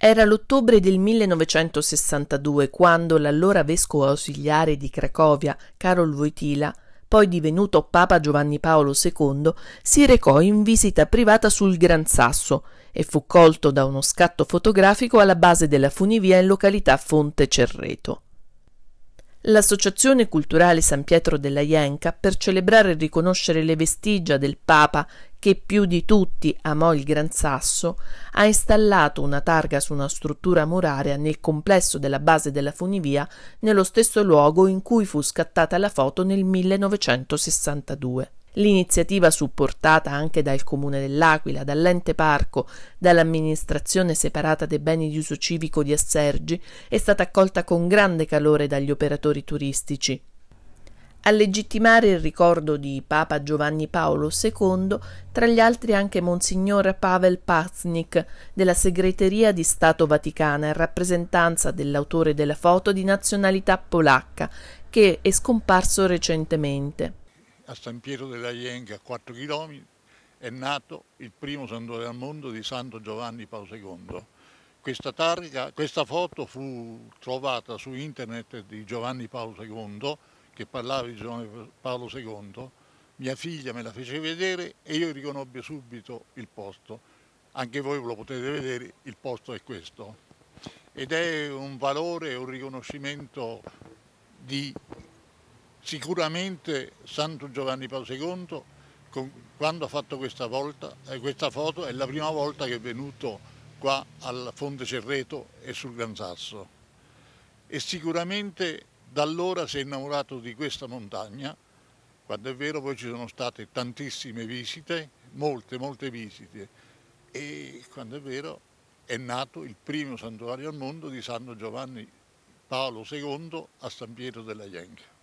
Era l'ottobre del 1962 quando l'allora vescovo ausiliare di Cracovia, Karol Wojtyla, poi divenuto Papa Giovanni Paolo II, si recò in visita privata sul Gran Sasso e fu colto da uno scatto fotografico alla base della funivia in località Fonte Cerreto. L'Associazione Culturale San Pietro della Ienca, per celebrare e riconoscere le vestigia del Papa che più di tutti amò il Gran Sasso, ha installato una targa su una struttura muraria nel complesso della base della funivia, nello stesso luogo in cui fu scattata la foto nel 1962. L'iniziativa, supportata anche dal comune dell'Aquila, dall'ente parco, dall'amministrazione separata dei beni di uso civico di Assergi, è stata accolta con grande calore dagli operatori turistici a legittimare il ricordo di Papa Giovanni Paolo II, tra gli altri anche Monsignor Pavel Paznik della Segreteria di Stato Vaticana in rappresentanza dell'autore della foto di nazionalità polacca, che è scomparso recentemente. A San Piero della Jenga, a 4 km, è nato il primo santuario al mondo di Santo Giovanni Paolo II. Questa, targa, questa foto fu trovata su internet di Giovanni Paolo II che parlava di Giovanni Paolo II, mia figlia me la fece vedere e io riconobbi subito il posto. Anche voi lo potete vedere, il posto è questo. Ed è un valore, un riconoscimento di sicuramente Santo Giovanni Paolo II, con, quando ha fatto questa, volta, eh, questa foto, è la prima volta che è venuto qua al Fonte Cerreto e sul Gran Sasso. E sicuramente da allora si è innamorato di questa montagna, quando è vero poi ci sono state tantissime visite, molte, molte visite, e quando è vero è nato il primo santuario al mondo di Santo Giovanni Paolo II a San Pietro della Ienca.